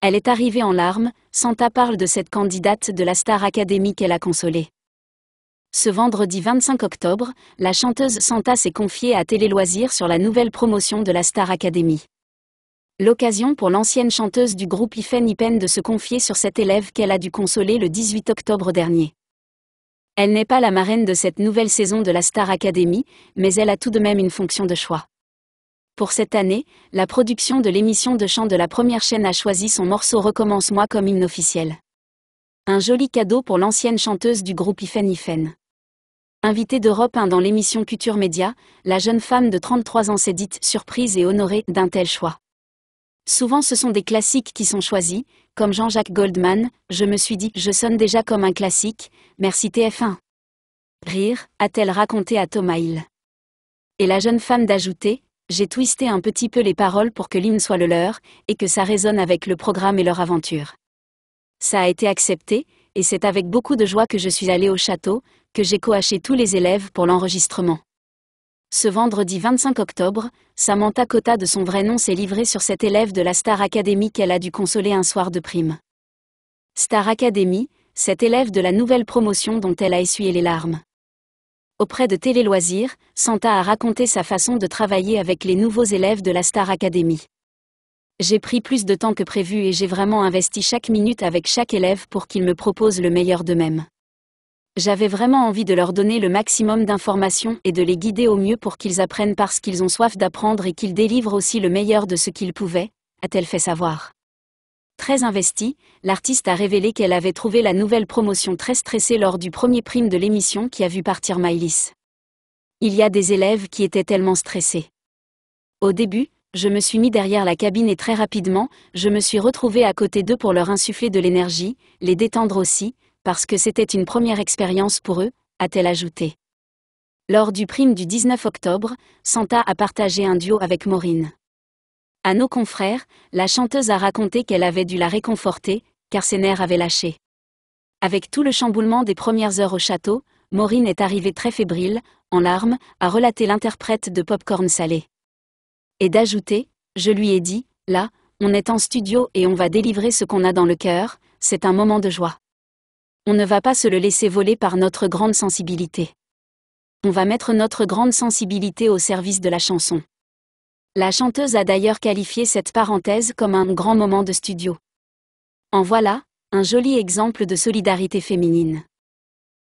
Elle est arrivée en larmes, Santa parle de cette candidate de la Star Academy qu'elle a consolée. Ce vendredi 25 octobre, la chanteuse Santa s'est confiée à Télé Loisirs sur la nouvelle promotion de la Star Academy. L'occasion pour l'ancienne chanteuse du groupe Ifen Ipen de se confier sur cette élève qu'elle a dû consoler le 18 octobre dernier. Elle n'est pas la marraine de cette nouvelle saison de la Star Academy, mais elle a tout de même une fonction de choix. Pour cette année, la production de l'émission de chant de la première chaîne a choisi son morceau Recommence-moi comme hymne officiel. Un joli cadeau pour l'ancienne chanteuse du groupe Ifen Ifen. Invitée d'Europe 1 dans l'émission Culture Média, la jeune femme de 33 ans s'est dite surprise et honorée d'un tel choix. Souvent ce sont des classiques qui sont choisis, comme Jean-Jacques Goldman, je me suis dit je sonne déjà comme un classique, merci TF1. Rire, a-t-elle raconté à Thomas Hill. Et la jeune femme d'ajouter, j'ai twisté un petit peu les paroles pour que l'hymne soit le leur, et que ça résonne avec le programme et leur aventure. Ça a été accepté, et c'est avec beaucoup de joie que je suis allée au château, que j'ai coaché tous les élèves pour l'enregistrement. Ce vendredi 25 octobre, Samantha Cotta de son vrai nom s'est livrée sur cet élève de la Star Academy qu'elle a dû consoler un soir de prime. Star Academy, cet élève de la nouvelle promotion dont elle a essuyé les larmes auprès de Télé Loisirs, Santa a raconté sa façon de travailler avec les nouveaux élèves de la Star Academy. J'ai pris plus de temps que prévu et j'ai vraiment investi chaque minute avec chaque élève pour qu'ils me proposent le meilleur d'eux-mêmes. J'avais vraiment envie de leur donner le maximum d'informations et de les guider au mieux pour qu'ils apprennent parce qu'ils ont soif d'apprendre et qu'ils délivrent aussi le meilleur de ce qu'ils pouvaient, a-t-elle fait savoir. Très investie, l'artiste a révélé qu'elle avait trouvé la nouvelle promotion très stressée lors du premier prime de l'émission qui a vu partir Mylis. Il y a des élèves qui étaient tellement stressés. Au début, je me suis mis derrière la cabine et très rapidement, je me suis retrouvée à côté d'eux pour leur insuffler de l'énergie, les détendre aussi, parce que c'était une première expérience pour eux, a-t-elle ajouté. Lors du prime du 19 octobre, Santa a partagé un duo avec Maureen. À nos confrères, la chanteuse a raconté qu'elle avait dû la réconforter, car ses nerfs avaient lâché. Avec tout le chamboulement des premières heures au château, Maureen est arrivée très fébrile, en larmes, à relater l'interprète de Popcorn Salé. Et d'ajouter, je lui ai dit, là, on est en studio et on va délivrer ce qu'on a dans le cœur, c'est un moment de joie. On ne va pas se le laisser voler par notre grande sensibilité. On va mettre notre grande sensibilité au service de la chanson. La chanteuse a d'ailleurs qualifié cette parenthèse comme un grand moment de studio. En voilà, un joli exemple de solidarité féminine.